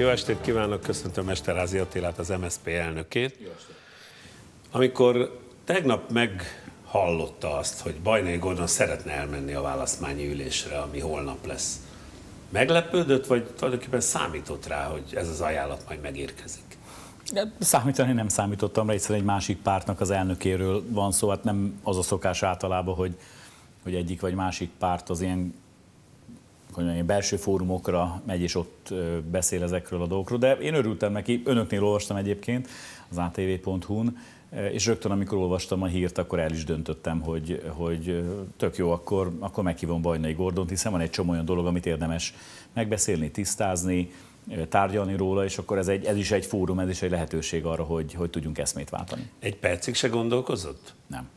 Jó estét kívánok, köszöntöm Mesterházi Attilát, az MSZP elnökét. Jó estét. Amikor tegnap meghallotta azt, hogy Bajnai Gordon szeretne elmenni a választmányi ülésre, ami holnap lesz, meglepődött, vagy tulajdonképpen számított rá, hogy ez az ajánlat majd megérkezik? De számítani nem számítottam rá, egyszerűen egy másik pártnak az elnökéről van szó, hát nem az a szokás általában, hogy, hogy egyik vagy másik párt az ilyen hogy mondjam, belső fórumokra megy, és ott beszél ezekről a dolgokról. De én örültem neki, önöknél olvastam egyébként az atv.hu-n, és rögtön, amikor olvastam a hírt, akkor el is döntöttem, hogy, hogy tök jó, akkor, akkor meghívom Bajnai Gordont, hiszen van egy csomó olyan dolog, amit érdemes megbeszélni, tisztázni, tárgyalni róla, és akkor ez, egy, ez is egy fórum, ez is egy lehetőség arra, hogy, hogy tudjunk eszmét váltani. Egy percig se gondolkozott? Nem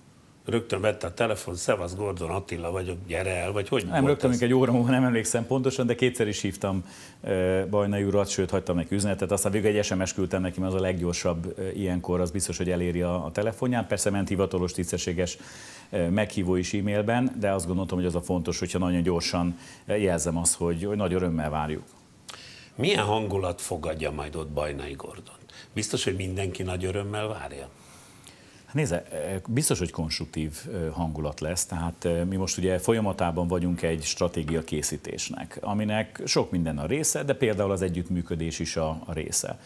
rögtön vette a telefon, Szevasz Gordon Attila vagyok, gyere el, vagy hogy Nem, rögtön még egy óra múlva nem emlékszem pontosan, de kétszer is hívtam Bajnai urat, sőt hagytam neki üzenetet, aztán végül egy SMS küldtem neki, mert az a leggyorsabb ilyenkor, az biztos, hogy eléri a, a telefonján. Persze ment hivatalos, tisztességes meghívó is e-mailben, de azt gondoltam, hogy az a fontos, hogyha nagyon gyorsan jelzem azt, hogy, hogy nagy örömmel várjuk. Milyen hangulat fogadja majd ott Bajnai Gordon? Biztos, hogy mindenki nagy örömmel várja? Hát nézze, e, biztos, hogy konstruktív e, hangulat lesz, tehát e, mi most ugye folyamatában vagyunk egy stratégia készítésnek, aminek sok minden a része, de például az együttműködés is a, része.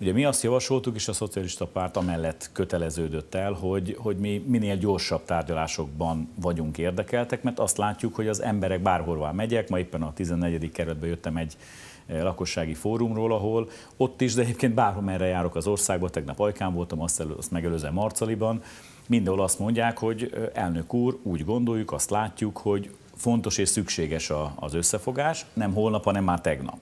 Ugye mi azt javasoltuk, és a szocialista párt amellett köteleződött el, hogy, hogy mi minél gyorsabb tárgyalásokban vagyunk érdekeltek, mert azt látjuk, hogy az emberek bárhol megyek, ma éppen a 14. kerületbe jöttem egy Eh, lakossági fórumról, ahol ott is, de egyébként bárhol merre járok az országba, tegnap Ajkán voltam, azt, elő, azt megelőzem Marcaliban, mindenhol azt mondják, hogy eh, elnök úr, úgy gondoljuk, azt látjuk, hogy fontos és szükséges a, az összefogás, nem holnap, hanem már tegnap.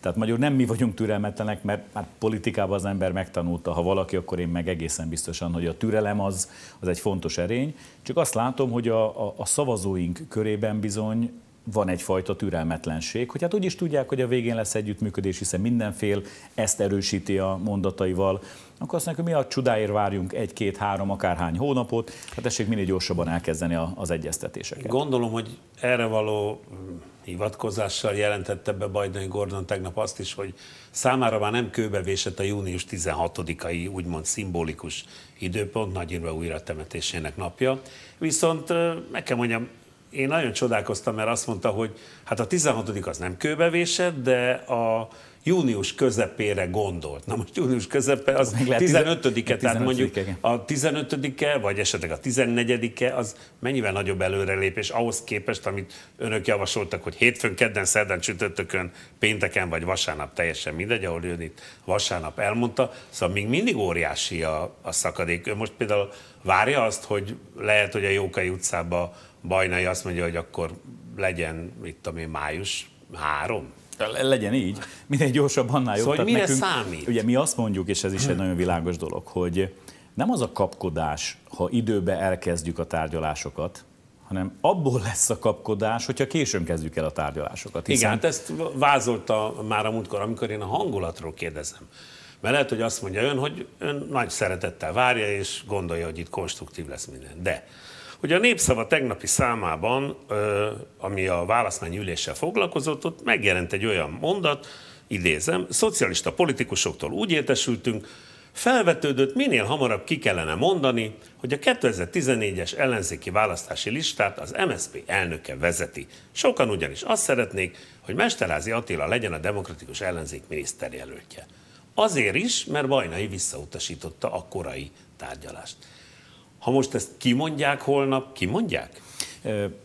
Tehát magyarul nem mi vagyunk türelmetlenek, mert már politikában az ember megtanulta, ha valaki, akkor én meg egészen biztosan, hogy a türelem az, az egy fontos erény. Csak azt látom, hogy a, a, a szavazóink körében bizony van egyfajta türelmetlenség, hogy hát úgy is tudják, hogy a végén lesz együttműködés, hiszen mindenfél ezt erősíti a mondataival, akkor azt mondják, hogy mi a csodáért várjunk egy-két-három, akárhány hónapot, hát tessék minél gyorsabban elkezdeni az egyeztetéseket. Gondolom, hogy erre való mm, hivatkozással jelentette be Bajdani Gordon tegnap azt is, hogy számára már nem kőbevésett a június 16-ai úgymond szimbolikus időpont, Nagyírva újra temetésének napja. Viszont meg kell mondjam, én nagyon csodálkoztam, mert azt mondta, hogy hát a 16 az nem kőbevésett, de a június közepére gondolt. Na most június közepe az 15-e, tehát mondjuk a 15-e, vagy esetleg a 14-e, az mennyivel nagyobb előrelépés ahhoz képest, amit önök javasoltak, hogy hétfőn, kedden, szerdán, csütörtökön, pénteken vagy vasárnap, teljesen mindegy, ahol ön itt vasárnap elmondta. Szóval még mindig óriási a, a szakadék. Ő most például várja azt, hogy lehet, hogy a Jókai utcába Bajnai azt mondja, hogy akkor legyen, itt tudom én, május három? Legyen így, minél gyorsabb, annál jobb. Szóval mire nekünk, számít? Ugye mi azt mondjuk, és ez is egy nagyon világos dolog, hogy nem az a kapkodás, ha időbe elkezdjük a tárgyalásokat, hanem abból lesz a kapkodás, hogyha későn kezdjük el a tárgyalásokat. Hiszen... Igen, hát ezt vázolta már a múltkor, amikor én a hangulatról kérdezem. Mert lehet, hogy azt mondja ön, hogy ön nagy szeretettel várja, és gondolja, hogy itt konstruktív lesz minden. De hogy a Népszava tegnapi számában, ami a üléssel foglalkozott, ott megjelent egy olyan mondat, idézem, szocialista politikusoktól úgy értesültünk, felvetődött, minél hamarabb ki kellene mondani, hogy a 2014-es ellenzéki választási listát az MSZP elnöke vezeti. Sokan ugyanis azt szeretnék, hogy Mesterházi Attila legyen a demokratikus ellenzék miniszterjelöltje. Azért is, mert Bajnai visszautasította a korai tárgyalást. Ha most ezt kimondják holnap, kimondják?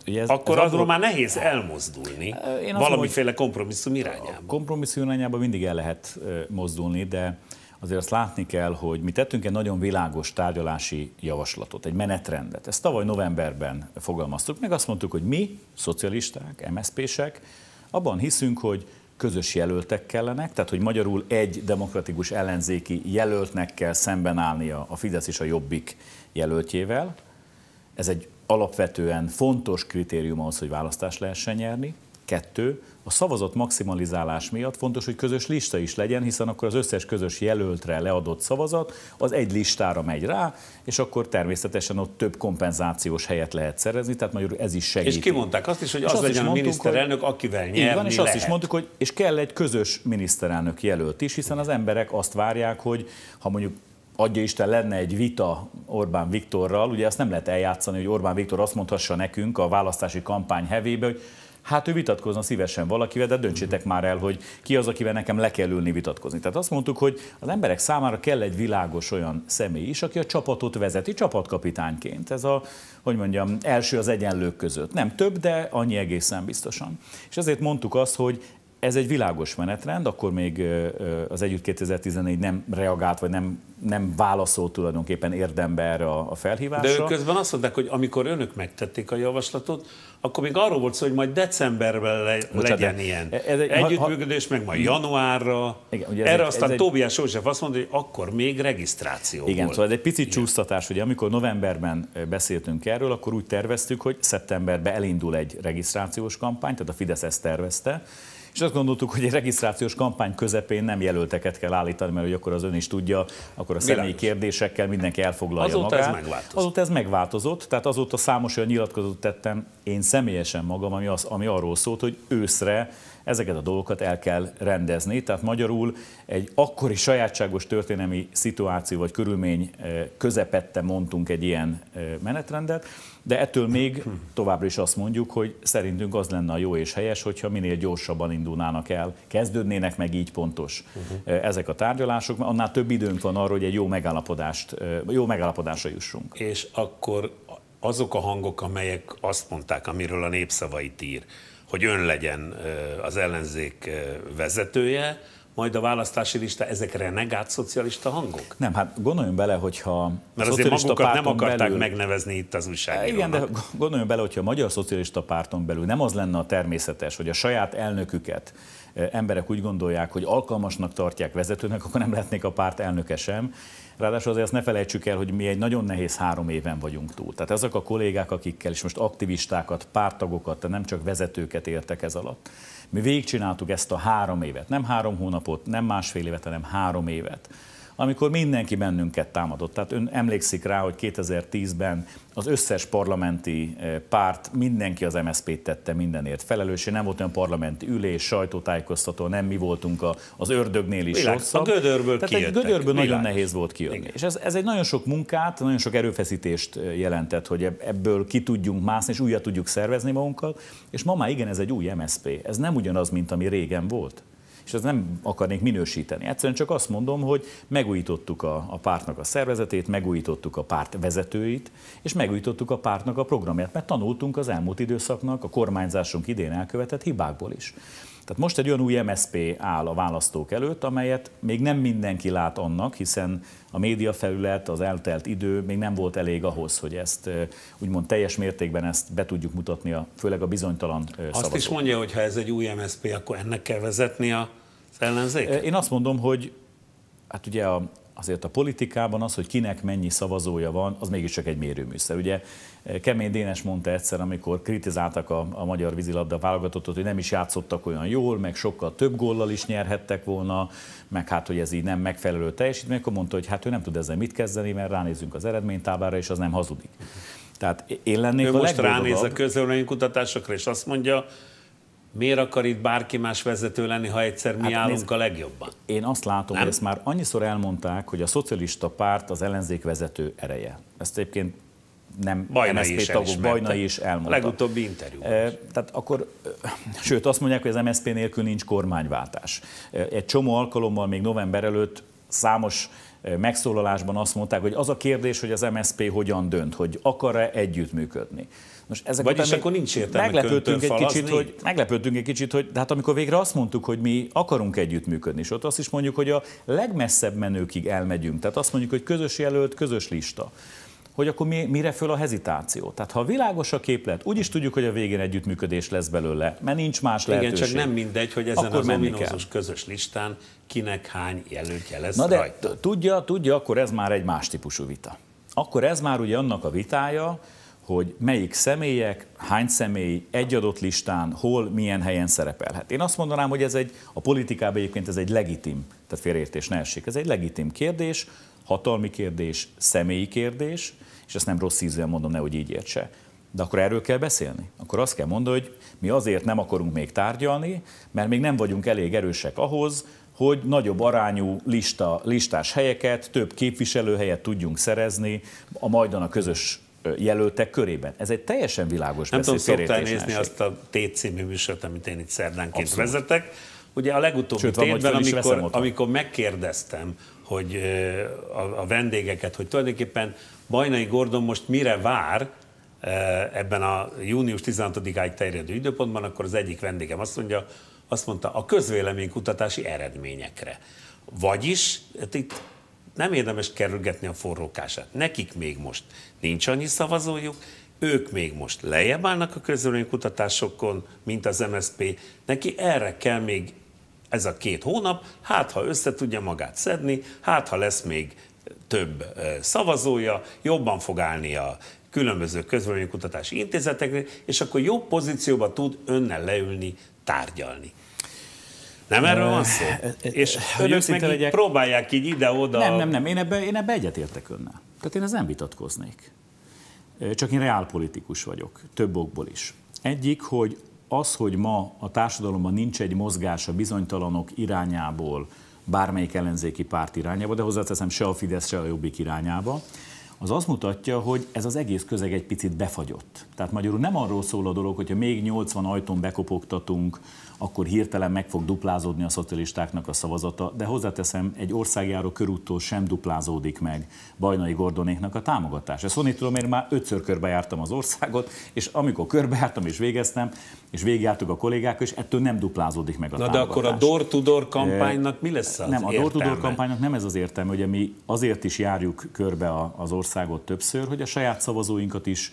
Ugye ez, Akkor ez arról már nehéz elmozdulni én valamiféle hogy kompromisszum irányába. A kompromisszum irányába mindig el lehet mozdulni, de azért azt látni kell, hogy mi tettünk egy nagyon világos tárgyalási javaslatot, egy menetrendet. Ezt tavaly novemberben fogalmaztuk, meg azt mondtuk, hogy mi, szocialisták, MSZP-sek, abban hiszünk, hogy közös jelöltek kellenek, tehát hogy magyarul egy demokratikus ellenzéki jelöltnek kell szemben állnia a Fidesz és a Jobbik jelöltjével. Ez egy alapvetően fontos kritérium ahhoz, hogy választást lehessen nyerni. Kettő, a szavazat maximalizálás miatt fontos, hogy közös lista is legyen, hiszen akkor az összes közös jelöltre leadott szavazat az egy listára megy rá, és akkor természetesen ott több kompenzációs helyet lehet szerezni, tehát magyarul ez is segít. És kimondták azt is, hogy az, az legyen a miniszterelnök, hogy, akivel nyerni van, és lehet. azt is mondtuk, hogy és kell egy közös miniszterelnök jelölt is, hiszen az emberek azt várják, hogy ha mondjuk adja Isten, lenne egy vita Orbán Viktorral, ugye ezt nem lehet eljátszani, hogy Orbán Viktor azt mondhassa nekünk a választási kampány hevébe, hogy hát ő vitatkozna szívesen valakivel, de döntsétek már el, hogy ki az, akivel nekem le kell ülni vitatkozni. Tehát azt mondtuk, hogy az emberek számára kell egy világos olyan személy is, aki a csapatot vezeti csapatkapitányként. Ez a, hogy mondjam, első az egyenlők között. Nem több, de annyi egészen biztosan. És ezért mondtuk azt, hogy ez egy világos menetrend, akkor még az Együtt 2014 nem reagált, vagy nem, nem válaszolt tulajdonképpen érdembe erre a, felhívásra. De ők közben azt mondták, hogy amikor önök megtették a javaslatot, akkor még arról volt szó, hogy majd decemberben le, Bocsánat, legyen ilyen. Ez egy, Együttműködés, ha, meg majd januárra. Igen, ugye Erre egy, aztán egy, Tóbiás József azt mondta, hogy akkor még regisztráció Igen, volt. szóval ez egy picit igen. csúsztatás, hogy amikor novemberben beszéltünk erről, akkor úgy terveztük, hogy szeptemberben elindul egy regisztrációs kampány, tehát a Fidesz ezt tervezte, és azt gondoltuk, hogy egy regisztrációs kampány közepén nem jelölteket kell állítani, mert hogy akkor az ön is tudja, akkor a személyi kérdésekkel mindenki elfoglalja azóta magát. Ez megváltozott. Azóta ez megváltozott, tehát azóta számos olyan nyilatkozatot tettem én személyesen magam, ami, az, ami arról szólt, hogy őszre ezeket a dolgokat el kell rendezni. Tehát magyarul egy akkori sajátságos történelmi szituáció vagy körülmény eh, közepette mondtunk egy ilyen eh, menetrendet, de ettől még továbbra is azt mondjuk, hogy szerintünk az lenne a jó és helyes, hogyha minél gyorsabban indulnának el, kezdődnének meg így pontos uh-huh. ezek a tárgyalások, mert annál több időnk van arra, hogy egy jó, megállapodást, jó megállapodásra jussunk. És akkor azok a hangok, amelyek azt mondták, amiről a népszavait ír, hogy ön legyen az ellenzék vezetője, majd a választási lista, ezek renegált szocialista hangok? Nem, hát gondoljunk bele, hogyha... Mert azért magukat nem akarták belül... megnevezni itt az újságírónak. Igen, de gondoljunk bele, hogyha a Magyar Szocialista Párton belül nem az lenne a természetes, hogy a saját elnöküket eh, emberek úgy gondolják, hogy alkalmasnak tartják vezetőnek, akkor nem lehetnék a párt elnöke sem. Ráadásul azért azt ne felejtsük el, hogy mi egy nagyon nehéz három éven vagyunk túl. Tehát ezek a kollégák, akikkel is most aktivistákat, pártagokat, nem csak vezetőket értek ez alatt mi végigcsináltuk ezt a három évet, nem három hónapot, nem másfél évet, hanem három évet amikor mindenki bennünket támadott. Tehát ön emlékszik rá, hogy 2010-ben az összes parlamenti eh, párt, mindenki az MSZP-t tette mindenért felelőssé, nem volt olyan parlamenti ülés, sajtótájékoztató, nem mi voltunk a, az ördögnél is Világ, rosszabb. A gödörből Tehát kijöttek. egy gödörből Világ. nagyon nehéz volt kijönni. Igen. És ez, ez egy nagyon sok munkát, nagyon sok erőfeszítést eh, jelentett, hogy ebből ki tudjunk mászni, és újra tudjuk szervezni magunkat, és ma már igen, ez egy új MSZP. Ez nem ugyanaz, mint ami régen volt és ez nem akarnék minősíteni. Egyszerűen csak azt mondom, hogy megújítottuk a, a pártnak a szervezetét, megújítottuk a párt vezetőit, és megújítottuk a pártnak a programját, mert tanultunk az elmúlt időszaknak, a kormányzásunk idén elkövetett hibákból is. Tehát most egy olyan új MSP áll a választók előtt, amelyet még nem mindenki lát annak, hiszen a médiafelület, az eltelt idő még nem volt elég ahhoz, hogy ezt úgymond teljes mértékben ezt be tudjuk mutatni, a, főleg a bizonytalan szavazók. Azt is mondja, hogy ha ez egy új MSP, akkor ennek kell vezetni a ellenzéket? Én azt mondom, hogy hát ugye a azért a politikában az, hogy kinek mennyi szavazója van, az mégiscsak egy mérőműszer. Ugye eh, Kemény Dénes mondta egyszer, amikor kritizáltak a, a magyar vízilabda válogatottot, hogy nem is játszottak olyan jól, meg sokkal több góllal is nyerhettek volna, meg hát, hogy ez így nem megfelelő teljesítmény, akkor mondta, hogy hát ő nem tud ezzel mit kezdeni, mert ránézünk az eredménytáblára, és az nem hazudik. Tehát én lennék ő a most ránéz a kutatásokra, és azt mondja, Miért akar itt bárki más vezető lenni, ha egyszer mi hát állunk nézd, a legjobban? Én azt látom, Nem? hogy ezt már annyiszor elmondták, hogy a szocialista párt az ellenzék vezető ereje. Ezt egyébként nem MSZP is tagok, bajna is elmondta. A legutóbbi interjú. E, tehát akkor, sőt azt mondják, hogy az MSZP nélkül nincs kormányváltás. E, egy csomó alkalommal még november előtt számos e, megszólalásban azt mondták, hogy az a kérdés, hogy az MSZP hogyan dönt, hogy akar-e együttműködni. Most ezek Vagyis után akkor nincs értelme meglepődtünk egy, kicsit, hogy, meglepődtünk egy kicsit, hogy de hát amikor végre azt mondtuk, hogy mi akarunk együttműködni, és ott azt is mondjuk, hogy a legmesszebb menőkig elmegyünk. Tehát azt mondjuk, hogy közös jelölt, közös lista hogy akkor mi, mire föl a hezitáció. Tehát ha világos a képlet, úgy is tudjuk, hogy a végén együttműködés lesz belőle, mert nincs más lehetőség. Igen, csak nem mindegy, hogy ezen akkor az ominózus közös listán kinek hány jelöltje lesz Na de rajta. Tudja, tudja, akkor ez már egy más típusú vita. Akkor ez már ugye annak a vitája, hogy melyik személyek, hány személy egy adott listán, hol, milyen helyen szerepelhet. Én azt mondanám, hogy ez egy, a politikában egyébként ez egy legitim, tehát félreértés ne essék, ez egy legitim kérdés, hatalmi kérdés, személyi kérdés, és ezt nem rossz ízűen mondom, nehogy így értse. De akkor erről kell beszélni. Akkor azt kell mondani, hogy mi azért nem akarunk még tárgyalni, mert még nem vagyunk elég erősek ahhoz, hogy nagyobb arányú lista, listás helyeket, több képviselőhelyet tudjunk szerezni a majdan a közös jelöltek körében. Ez egy teljesen világos Nem tudom, szoktál nézni azt a T című műsort, amit én itt szerdánként Abszolút. vezetek. Ugye a legutóbbi Sőt, tétben, amikor, amikor megkérdeztem, hogy a, a vendégeket, hogy tulajdonképpen Bajnai Gordon most mire vár, ebben a június 16-áig terjedő időpontban, akkor az egyik vendégem azt mondja, azt mondta, a közvéleménykutatási eredményekre. Vagyis hát itt nem érdemes kerülgetni a forrókását. Nekik még most nincs annyi szavazójuk, ők még most lejjebb állnak a kutatásokon, mint az MSP. Neki erre kell még ez a két hónap, hát ha össze tudja magát szedni, hát ha lesz még több szavazója, jobban fog állni a különböző kutatási intézeteknél, és akkor jobb pozícióba tud önnel leülni, tárgyalni. Nem erről van szó? És hogy meg legyek... próbálják így ide-oda... Nem, nem, nem, én ebbe, én ebbe egyetértek önnel. Tehát én ez nem vitatkoznék. Csak én reálpolitikus vagyok, több okból is. Egyik, hogy az, hogy ma a társadalomban nincs egy mozgás a bizonytalanok irányából, bármelyik ellenzéki párt irányába, de hozzáteszem se a Fidesz, se a Jobbik irányába, az azt mutatja, hogy ez az egész közeg egy picit befagyott. Tehát magyarul nem arról szól a dolog, hogyha még 80 ajtón bekopogtatunk, akkor hirtelen meg fog duplázódni a szocialistáknak a szavazata, de hozzáteszem, egy országjáró körúttól sem duplázódik meg Bajnai Gordonéknak a támogatás. Ezt honnan tudom, én már ötször körbejártam az országot, és amikor körbejártam és végeztem, és végigjártuk a kollégák, és ettől nem duplázódik meg a Na támogatás. de akkor a door-to-door kampánynak eh, mi lesz az Nem, a door-to-door kampánynak nem ez az értelme, hogy mi azért is járjuk körbe az országot, országot többször, hogy a saját szavazóinkat is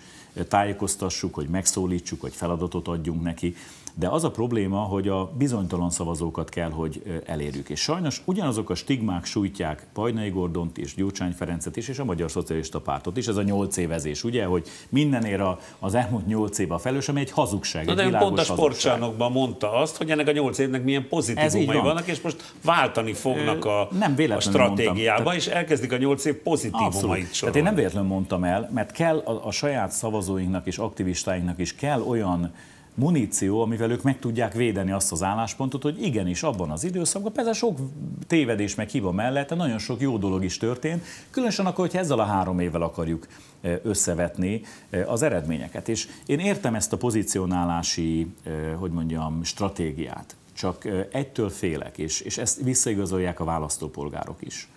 tájékoztassuk, hogy megszólítsuk, hogy feladatot adjunk neki. De az a probléma, hogy a bizonytalan szavazókat kell, hogy elérjük. És sajnos ugyanazok a stigmák sújtják Pajnai Gordont és Gyurcsány Ferencet is, és a Magyar Szocialista Pártot is. Ez a nyolc évezés, ugye, hogy mindenért az elmúlt nyolc év a felelős, ami egy hazugság. Na, egy de pont a sportcsánokban mondta azt, hogy ennek a nyolc évnek milyen pozitívumai van. vannak, és most váltani fognak a, nem a stratégiába, mondtam. és elkezdik a nyolc év pozitívumait Abszolút. Tehát én nem véletlenül mondtam el, mert kell a, a saját szavazóinknak és aktivistáinknak is kell olyan muníció, amivel ők meg tudják védeni azt az álláspontot, hogy igenis abban az időszakban, persze sok tévedés meg hiba mellett, de nagyon sok jó dolog is történt, különösen akkor, hogyha ezzel a három évvel akarjuk e, összevetni e, az eredményeket. És én értem ezt a pozicionálási, e, hogy mondjam, stratégiát, csak egytől félek, és, és ezt visszaigazolják a választópolgárok is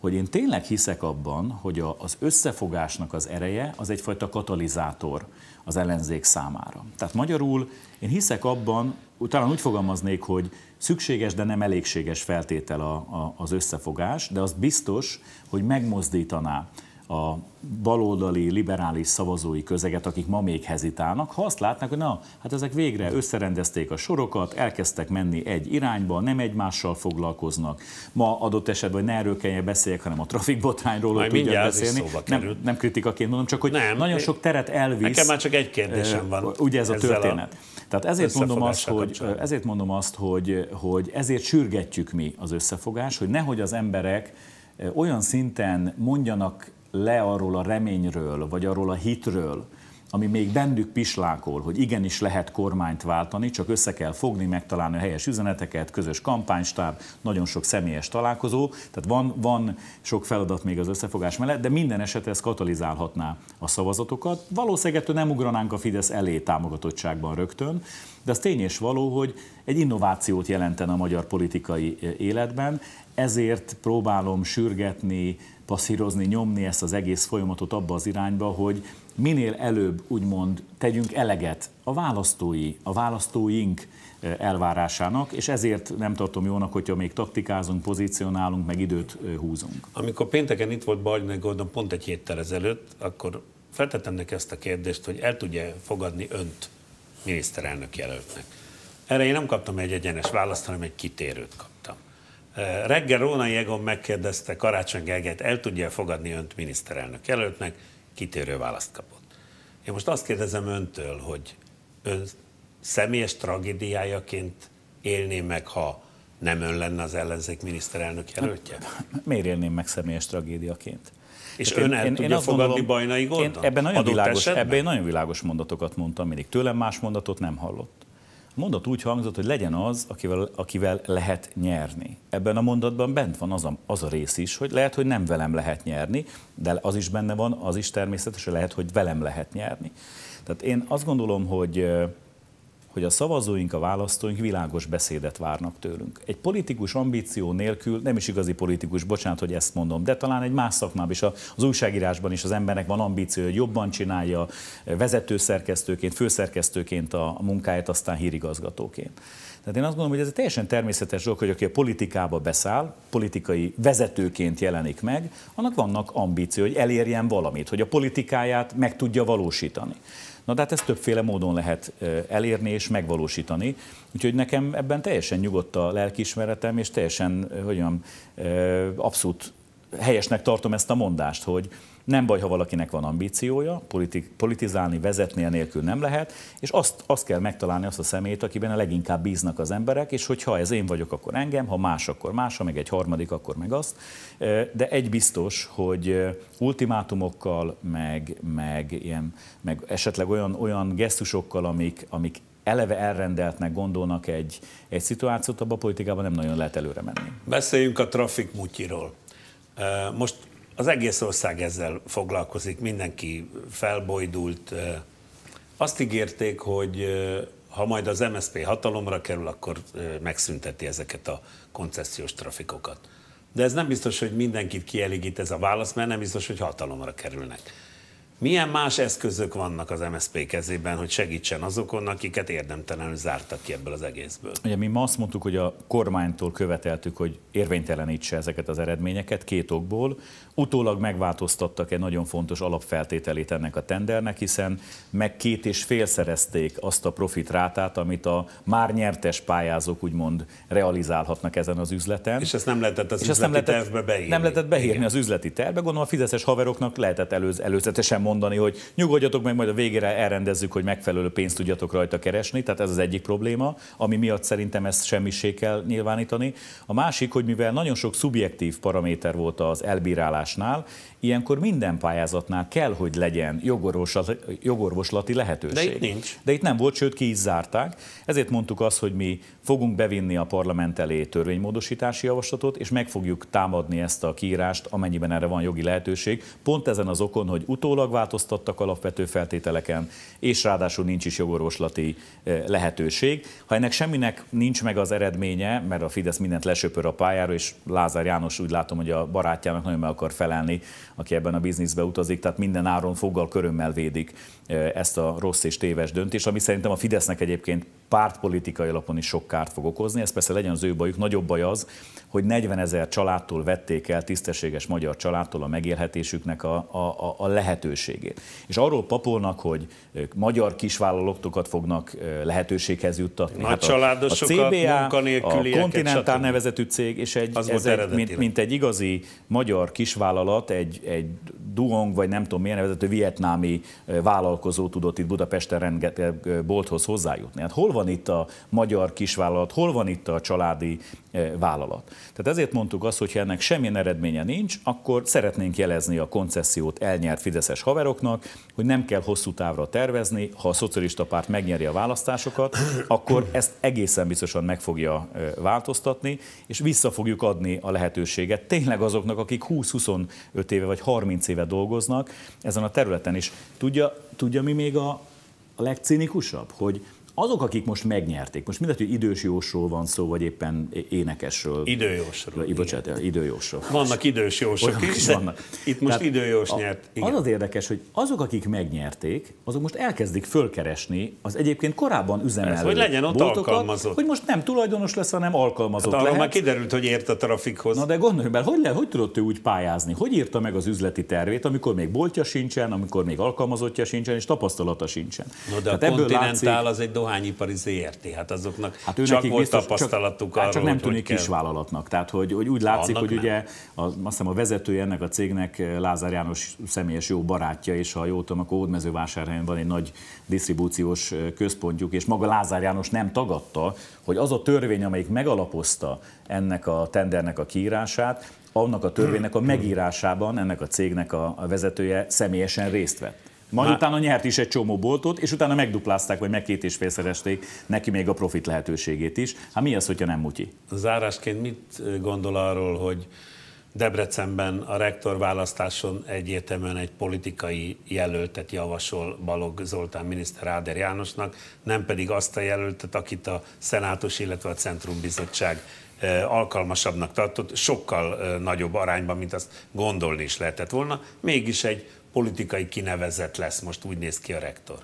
hogy én tényleg hiszek abban, hogy az összefogásnak az ereje az egyfajta katalizátor az ellenzék számára. Tehát magyarul én hiszek abban, talán úgy fogalmaznék, hogy szükséges, de nem elégséges feltétel a, a, az összefogás, de az biztos, hogy megmozdítaná a baloldali, liberális szavazói közeget, akik ma még hezitálnak, ha azt látnak, hogy na, hát ezek végre összerendezték a sorokat, elkezdtek menni egy irányba, nem egymással foglalkoznak. Ma adott esetben, hogy ne erről kelljen beszéljek, hanem a trafikbotrányról Majd tudjak beszélni. Nem, nem kritikaként mondom, csak hogy nem, nagyon sok teret elvisz. Nekem már csak egy kérdésem eh, van. Ugye ez a történet. Tehát ezért mondom, azt, hogy, ezért mondom azt, hogy, hogy ezért sürgetjük mi az összefogás, hogy nehogy az emberek eh, olyan szinten mondjanak le arról a reményről, vagy arról a hitről, ami még bennük pislákol, hogy igenis lehet kormányt váltani, csak össze kell fogni, megtalálni a helyes üzeneteket, közös kampánystáb, nagyon sok személyes találkozó, tehát van, van sok feladat még az összefogás mellett, de minden esetre ez katalizálhatná a szavazatokat. Valószínűleg ettől nem ugranánk a Fidesz elé támogatottságban rögtön, de az tény és való, hogy egy innovációt jelenten a magyar politikai életben, ezért próbálom sürgetni passzírozni, nyomni ezt az egész folyamatot abba az irányba, hogy minél előbb, úgymond, tegyünk eleget a választói, a választóink eh, elvárásának, és ezért nem tartom jónak, hogyha még taktikázunk, pozícionálunk, meg időt eh, húzunk. Amikor pénteken itt volt Bajnai Gordon pont egy héttel ezelőtt, akkor feltettem neki ezt a kérdést, hogy el tudja fogadni önt miniszterelnök jelöltnek. Erre én nem kaptam egy egyenes választ, hanem egy kitérőt kaptam. Reggel Róna Jégon megkérdezte Karácsony Gergelyt, el tudja fogadni önt miniszterelnök jelöltnek, kitérő választ kapott. Én most azt kérdezem öntől, hogy ön személyes tragédiájaként élné meg, ha nem ön lenne az ellenzék miniszterelnök jelöltje? Hát, miért élném meg személyes tragédiaként? És Tehát ön el én, tudja én fogadni gondolom, Bajnai gondot? Én ebben nagyon, világos, esetben? ebben nagyon világos mondatokat mondtam mindig. Tőlem más mondatot nem hallott mondat úgy hangzott, hogy legyen az, akivel, akivel lehet nyerni. Ebben a mondatban bent van az a, az a rész is, hogy lehet, hogy nem velem lehet nyerni, de az is benne van, az is természetes, hogy lehet, hogy velem lehet nyerni. Tehát én azt gondolom, hogy hogy a szavazóink, a választóink világos beszédet várnak tőlünk. Egy politikus ambíció nélkül, nem is igazi politikus, bocsánat, hogy ezt mondom, de talán egy más szakmában is, az újságírásban is az embernek van ambíció, hogy jobban csinálja vezetőszerkesztőként, főszerkesztőként a munkáját, aztán hírigazgatóként. Tehát én azt gondolom, hogy ez egy teljesen természetes dolog, hogy aki a politikába beszáll, politikai vezetőként jelenik meg, annak vannak ambíció, hogy elérjen valamit, hogy a politikáját meg tudja valósítani. Na de hát ezt többféle módon lehet elérni és megvalósítani, úgyhogy nekem ebben teljesen nyugodt a lelkiismeretem, és teljesen, hogy mondjam, abszolút helyesnek tartom ezt a mondást, hogy nem baj, ha valakinek van ambíciója, politi politizálni, vezetni nélkül nem lehet, és azt, azt kell megtalálni azt a szemét, akiben a leginkább bíznak az emberek, és hogyha ez én vagyok, akkor engem, ha más, akkor más, ha meg egy harmadik, akkor meg azt. De egy biztos, hogy ultimátumokkal, meg, meg, ilyen, meg esetleg olyan, olyan gesztusokkal, amik, amik eleve elrendeltnek gondolnak egy, egy szituációt, abban a politikában nem nagyon lehet előre menni. Beszéljünk a trafik mutyiról. Most az egész ország ezzel foglalkozik, mindenki felbojdult. Azt ígérték, hogy ha majd az MSZP hatalomra kerül, akkor megszünteti ezeket a koncesziós trafikokat. De ez nem biztos, hogy mindenkit kielégít ez a válasz, mert nem biztos, hogy hatalomra kerülnek. Milyen más eszközök vannak az MSZP kezében, hogy segítsen azokon, akiket érdemtelenül zártak ki ebből az egészből? Ugye mi ma azt mondtuk, hogy a kormánytól követeltük, hogy érvénytelenítse ezeket az eredményeket két okból. Utólag megváltoztattak egy nagyon fontos alapfeltételét ennek a tendernek, hiszen meg két és félszerezték azt a profit rátát, amit a már nyertes pályázók úgymond realizálhatnak ezen az üzleten. És ezt nem lehetett az és üzleti nem lehetett, tervbe beírni. Nem lehetett beírni Igen. az üzleti tervbe. Gondolom a fideszes haveroknak lehetett előz, előzetesen mondani, hogy nyugodjatok meg, majd a végére elrendezzük, hogy megfelelő pénzt tudjatok rajta keresni. Tehát ez az egyik probléma, ami miatt szerintem ezt semmiség kell nyilvánítani. A másik, hogy mivel nagyon sok szubjektív paraméter volt az elbírálás pályázásnál, ilyenkor minden pályázatnál kell, hogy legyen jogorvoslati lehetőség. De itt nincs. De itt nem volt, sőt ki is zárták. Ezért mondtuk azt, hogy mi fogunk bevinni a parlament elé törvénymódosítási javaslatot, és meg fogjuk támadni ezt a kiírást, amennyiben erre van jogi lehetőség, pont ezen az okon, hogy utólag változtattak alapvető feltételeken, és ráadásul nincs is jogorvoslati eh, lehetőség. Ha ennek semminek nincs meg az eredménye, mert a Fidesz mindent lesöpör a pályára, és Lázár János úgy látom, hogy a barátjának nagyon meg akar felelni, aki ebben a bizniszbe utazik, tehát minden áron foggal körömmel védik eh, ezt a rossz és téves döntést, ami szerintem a Fidesznek egyébként pártpolitikai alapon is sok kárt fog okozni. Ez persze legyen az ő bajuk. Nagyobb baj az, hogy 40 ezer családtól vették el, tisztességes magyar családtól a megélhetésüknek a, a, a lehetőségét. És arról papolnak, hogy magyar kisvállalóktokat fognak lehetőséghez juttatni. Nagy hát a, családosokat, a CBA, a Continental nevezetű cég, és egy, az ez egy mint, mint egy igazi magyar kisvállalat, egy, egy Duong, vagy nem tudom milyen nevezető vietnámi vállalkozó tudott itt Budapesten rengeteg bolthoz hozzájutni. Hát hol van itt a magyar kisvállalat, hol van itt a családi eh, vállalat. Tehát ezért mondtuk azt, hogy ha ennek semmilyen eredménye nincs, akkor szeretnénk jelezni a koncesziót elnyert fideszes haveroknak, hogy nem kell hosszú távra tervezni, ha a szocialista párt megnyeri a választásokat, akkor ezt egészen biztosan meg fogja eh, változtatni, és vissza fogjuk adni a lehetőséget tényleg azoknak, akik 20-25 éve vagy 30 éve dolgoznak ezen a területen. is. tudja, tudja mi még a, a legcinikusabb, hogy azok, akik most megnyerték, most mindegy, hogy idős jósról van szó, vagy éppen énekesről. Időjósról. I, bocsánat, időjósról. Vannak idős jósok is, is vannak. itt most Tehát időjós a, nyert. Igen. Az az érdekes, hogy azok, akik megnyerték, azok most elkezdik fölkeresni az egyébként korábban üzemelő Ez, hogy legyen ott boltokat, alkalmazott. Hogy most nem tulajdonos lesz, hanem alkalmazott hát lehet. már kiderült, hogy ért a trafikhoz. Na de gondolj bele, hogy, le, hogy tudott ő úgy pályázni? Hogy írta meg az üzleti tervét, amikor még boltja sincsen, amikor még alkalmazottja sincsen, és tapasztalata sincsen? No de Tehát a kontinentál látszik, az egy dohány dohányipari izé ZRT, hát azoknak hát csak volt biztos, tapasztalatuk hát csak, arról, csak nem tűnik kisvállalatnak, tehát hogy, hogy úgy látszik, Annak hogy nem. ugye a, azt hiszem a vezetője ennek a cégnek eh, Lázár János személyes jó barátja, és ha jól tudom, akkor Ódmezővásárhelyen van egy nagy disztribúciós eh, központjuk, és maga Lázár János nem tagadta, hogy az a törvény, amelyik megalapozta ennek a tendernek a kiírását, annak a törvénynek a megírásában ennek a cégnek a, a vezetője személyesen részt vett. Majd Már... utána nyert is egy csomó boltot, és utána megduplázták, vagy meg két és félszeresték neki még a profit lehetőségét is. Hát mi az, hogyha nem mutyi? Zárásként mit gondol arról, hogy Debrecenben a rektor választáson egyértelműen egy politikai jelöltet javasol Balog Zoltán miniszter Áder Jánosnak, nem pedig azt a jelöltet, akit a szenátus, illetve a centrumbizottság alkalmasabbnak tartott, sokkal nagyobb arányban, mint azt gondolni is lehetett volna. Mégis egy politikai kinevezett lesz, most úgy néz ki a rektor.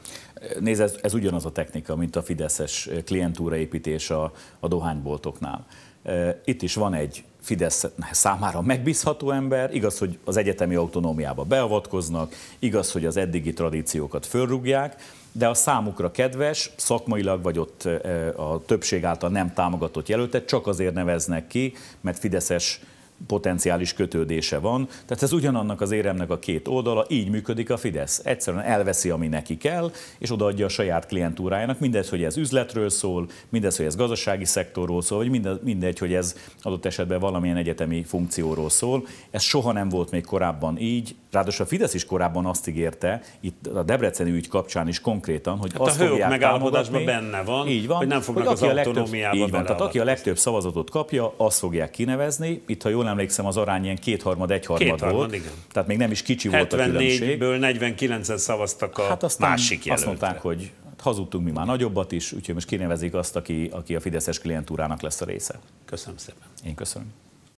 Nézd, ez, ez ugyanaz a technika, mint a Fideszes klientúraépítés a, a dohányboltoknál. Itt is van egy Fidesz számára megbízható ember, igaz, hogy az egyetemi autonómiába beavatkoznak, igaz, hogy az eddigi tradíciókat fölrúgják, de a számukra kedves, szakmailag vagy ott a többség által nem támogatott jelöltet csak azért neveznek ki, mert Fideszes potenciális kötődése van. Tehát ez ugyanannak az éremnek a két oldala, így működik a Fidesz. Egyszerűen elveszi, ami neki kell, és odaadja a saját klientúrájának. Mindegy, hogy ez üzletről szól, mindegy, hogy ez gazdasági szektorról szól, vagy mindegy, hogy ez adott esetben valamilyen egyetemi funkcióról szól. Ez soha nem volt még korábban így, Ráadásul a Fidesz is korábban azt ígérte, itt a Debreceni ügy kapcsán is konkrétan, hogy hát azt a fogják megállapodásban benne van, így van, hogy nem fognak hogy az autonómiával így van, tehát aki a legtöbb szavazatot kapja, azt fogják kinevezni. Itt, ha jól emlékszem, az arány ilyen kétharmad, egyharmad kétharmad, volt. Igen. Tehát még nem is kicsi volt a különbség. 74-ből 49-en szavaztak a hát aztán másik jelöltre. Azt mondták, hogy hát hazudtunk mi már nagyobbat is, úgyhogy most kinevezik azt, aki, aki a Fideszes klientúrának lesz a része. Köszönöm szépen. Én köszönöm.